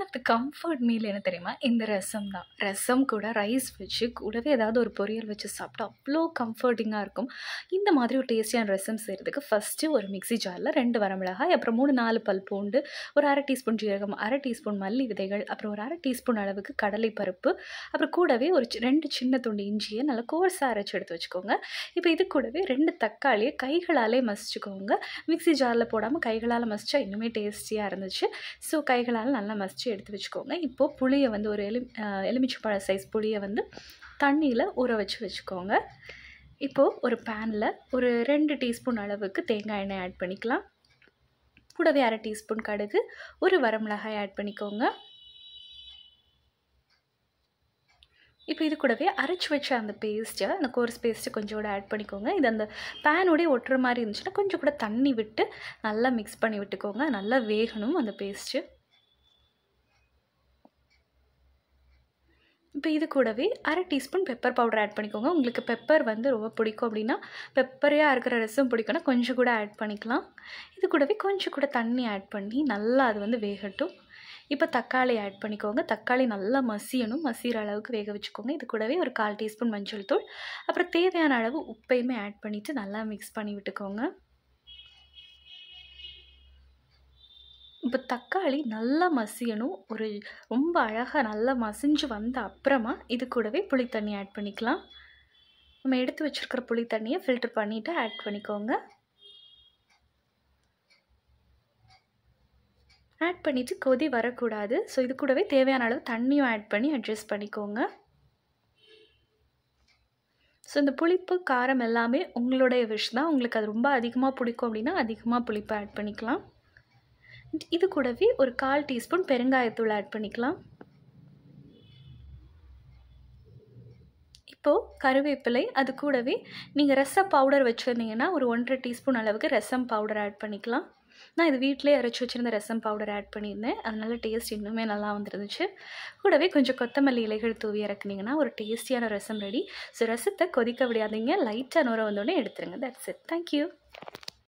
one of the comfort meal என்ன தெரியுமா இந்த ரசம் தான் ரசம் கூட ரைஸ் வச்சு கூடவே ஏதாவது ஒரு பொரியல் வச்சு சாப்பிட்டா அவ்வளோ கம்ஃபர்டிங்காக இருக்கும் இந்த மாதிரி ஒரு டேஸ்டியான ரசம் செய்கிறதுக்கு ஃபஸ்ட்டு ஒரு மிக்சி ஜாரில் ரெண்டு வரமிளகாய் அப்புறம் மூணு நாலு பல் பூண்டு ஒரு அரை டீஸ்பூன் ஜீரகம் அரை டீஸ்பூன் மல்லி விதைகள் அப்புறம் ஒரு அரை டீஸ்பூன் அளவுக்கு கடலை பருப்பு அப்புறம் கூடவே ஒரு ரெண்டு சின்ன துண்டு இஞ்சியை நல்லா கோர்ஸாக அரைச்சி எடுத்து வச்சுக்கோங்க இப்போ இது கூடவே ரெண்டு தக்காளியை கைகளாலே மசிச்சுக்கோங்க மிக்சி ஜாரில் போடாமல் கைகளால் மசிச்சா இன்னுமே டேஸ்டியாக இருந்துச்சு ஸோ கைகளால் நல்லா மசிச்சு எடுத்து வச்சுக்கோங்க இப்போது புளியை வந்து ஒரு எலும் பழ சைஸ் புளியை வந்து தண்ணியில் ஊற வச்சு வச்சுக்கோங்க இப்போது ஒரு பேனில் ஒரு ரெண்டு டீஸ்பூன் அளவுக்கு தேங்காய் எண்ணெய் ஆட் பண்ணிக்கலாம் கூடவே அரை டீஸ்பூன் கடுகு ஒரு வரமிளகாய் ஆட் பண்ணிக்கோங்க இப்போ இது கூடவே அரைச்சி வச்ச அந்த பேஸ்ட்டை அந்த கோர்ஸ் பேஸ்ட்டு கொஞ்சோட ஆட் பண்ணிக்கோங்க இது அந்த பேனோடய ஒட்டுற மாதிரி இருந்துச்சுன்னா கொஞ்சம் கூட தண்ணி விட்டு நல்லா மிக்ஸ் பண்ணி விட்டுக்கோங்க நல்லா வேகணும் அந்த பேஸ்ட்டு இப்போ இது கூடவே அரை டீஸ்பூன் பெப்பர் பவுடர் ஆட் பண்ணிக்கோங்க உங்களுக்கு பெப்பர் வந்து ரொம்ப பிடிக்கும் அப்படின்னா பெப்பரையாக இருக்கிற ரசம் பிடிக்கும்னா கொஞ்சம் கூட ஆட் பண்ணிக்கலாம் இது கூடவே கொஞ்சம் கூட தண்ணி ஆட் பண்ணி நல்லா அது வந்து வேகட்டும் இப்போ தக்காளி ஆட் பண்ணிக்கோங்க தக்காளி நல்லா மசியணும் மசிகிற அளவுக்கு வேக வச்சுக்கோங்க இது கூடவே ஒரு கால் டீஸ்பூன் மஞ்சள் தூள் அப்புறம் தேவையான அளவு உப்பையுமே ஆட் பண்ணிவிட்டு நல்லா மிக்ஸ் பண்ணி விட்டுக்கோங்க இப்போ தக்காளி நல்லா மசியணும் ஒரு ரொம்ப அழகாக நல்லா மசிஞ்சு வந்த அப்புறமா இது கூடவே புளி தண்ணி ஆட் பண்ணிக்கலாம் நம்ம எடுத்து வச்சுருக்கிற புளி தண்ணியை ஃபில்டர் பண்ணிவிட்டு ஆட் பண்ணிக்கோங்க ஆட் பண்ணிவிட்டு கொதி வரக்கூடாது ஸோ இது கூடவே தேவையான அளவு தண்ணியும் ஆட் பண்ணி அட்ஜஸ்ட் பண்ணிக்கோங்க ஸோ இந்த புளிப்பு காரம் எல்லாமே உங்களுடைய விஷ் தான் உங்களுக்கு அது ரொம்ப அதிகமாக பிடிக்கும் அப்படின்னா அதிகமாக புளிப்பு ஆட் பண்ணிக்கலாம் இது கூடவே ஒரு கால் டீஸ்பூன் பெருங்காயத்தூள் ஆட் பண்ணிக்கலாம் இப்போது கருவேப்பிலை அது கூடவே நீங்கள் ரசம் பவுடர் வச்சுருந்தீங்கன்னா ஒரு ஒன்றரை டீஸ்பூன் அளவுக்கு ரசம் பவுடர் ஆட் பண்ணிக்கலாம் நான் இது வீட்டிலே அரைச்சி வச்சுருந்த ரசம் பவுடர் ஆட் பண்ணியிருந்தேன் அதனால் டேஸ்ட் இன்னுமே நல்லா வந்துருந்துச்சு கூடவே கொஞ்சம் கொத்தமல்லி இலைகள் தூவி இறக்குனிங்கன்னா ஒரு டேஸ்டியான ரசம் ரெடி ஸோ ரசத்தை கொதிக்க விடாதீங்க லைட்டாக நூற வந்தோடனே எடுத்துருங்க தட்ஸ் இட் தேங்க்யூ